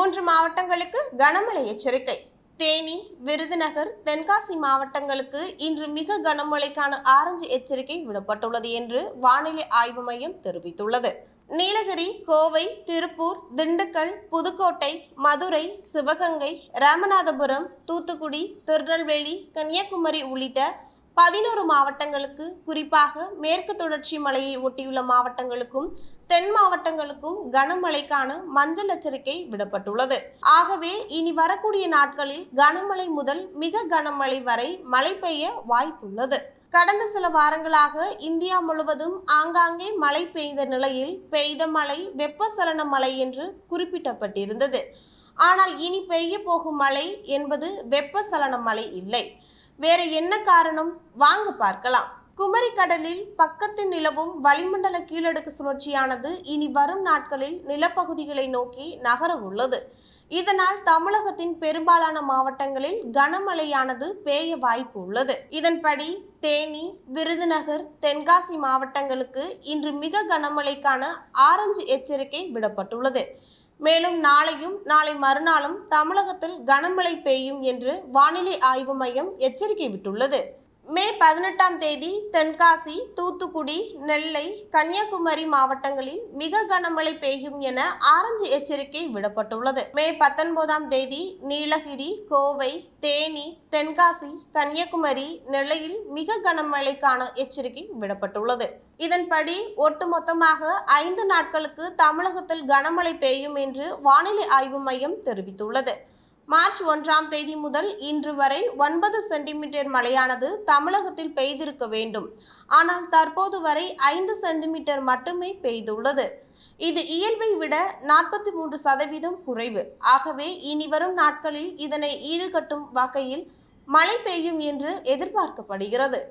மூன்று மாவட்டங்களுக்கு கனமழை எச்சரிக்கை தேனி விருதுநகர் தென்காசி மாவட்டங்களுக்கு இன்று மிக கனமழைக்கான ஆரஞ்சு எச்சரிக்கை விடப்பட்டுள்ளது என்று வானிலை ஆய்வு மையம் தெரிவித்துள்ளது நீலகிரி கோவை திருப்பூர் திண்டுக்கல் புதுக்கோட்டை மதுரை சிவகங்கை ராமநாதபுரம் தூத்துக்குடி திருநெல்வேலி கன்னியாகுமரி உள்ளிட்ட பதினோரு மாவட்டங்களுக்கு குறிப்பாக மேற்கு தொடர்ச்சி மலையை ஒட்டியுள்ள மாவட்டங்களுக்கும் தென் மாவட்டங்களுக்கும் கனமழைக்கான மஞ்சள் எச்சரிக்கை விடப்பட்டுள்ளது ஆகவே இனி வரக்கூடிய நாட்களில் கனமழை முதல் மிக கனமழை வரை மழை பெய்ய வாய்ப்புள்ளது கடந்த சில வாரங்களாக இந்தியா முழுவதும் ஆங்காங்கே மழை பெய்த நிலையில் பெய்த மழை வெப்பசலன மழை என்று குறிப்பிடப்பட்டிருந்தது ஆனால் இனி பெய்ய போகும் மழை என்பது வெப்பசலன மழை இல்லை வேற என்ன காரணம் வாங்க பார்க்கலாம் குமரி கடலில் பக்கத்தில் நிலவும் வளிமண்டல கீழடுக்கு சுழற்சியானது இனி வரும் நாட்களில் நிலப்பகுதிகளை நோக்கி நகர உள்ளது இதனால் தமிழகத்தின் பெரும்பாலான மாவட்டங்களில் கனமழையானது பெய்ய வாய்ப்பு உள்ளது இதன்படி தேனி விருதுநகர் தென்காசி மாவட்டங்களுக்கு இன்று மிக கனமழைக்கான ஆரஞ்சு எச்சரிக்கை விடப்பட்டுள்ளது மேலும் நாளையும் நாளை மறுநாளும் தமிழகத்தில் கனமழை பெய்யும் என்று வானிலை ஆய்வு மையம் எச்சரிக்கை விட்டுள்ளது மே பதினெட்டாம் தேதி தென்காசி தூத்துக்குடி நெல்லை கன்னியாகுமரி மாவட்டங்களில் மிக கனமழை பெய்யும் என ஆரஞ்சு எச்சரிக்கை விடப்பட்டுள்ளது மே பத்தொன்பதாம் தேதி நீலகிரி கோவை தேனி தென்காசி கன்னியாகுமரி நெல்லையில் மிக கனமழைக்கான எச்சரிக்கை விடப்பட்டுள்ளது இதன்படி ஒட்டுமொத்தமாக ஐந்து நாட்களுக்கு தமிழகத்தில் கனமழை பெய்யும் என்று வானிலை ஆய்வு மையம் தெரிவித்துள்ளது மார்ச் ஒன்றாம் தேதி முதல் இன்று வரை ஒன்பது சென்டிமீட்டர் மழையானது தமிழகத்தில் பெய்திருக்க வேண்டும் ஆனால் தற்போது வரை ஐந்து சென்டிமீட்டர் மட்டுமே பெய்துள்ளது இது இயல்பை விட நாற்பத்தி மூன்று சதவீதம் குறைவு ஆகவே இனி வரும் நாட்களில் இதனை ஈடுகட்டும் வகையில் மழை பெய்யும் என்று எதிர்பார்க்கப்படுகிறது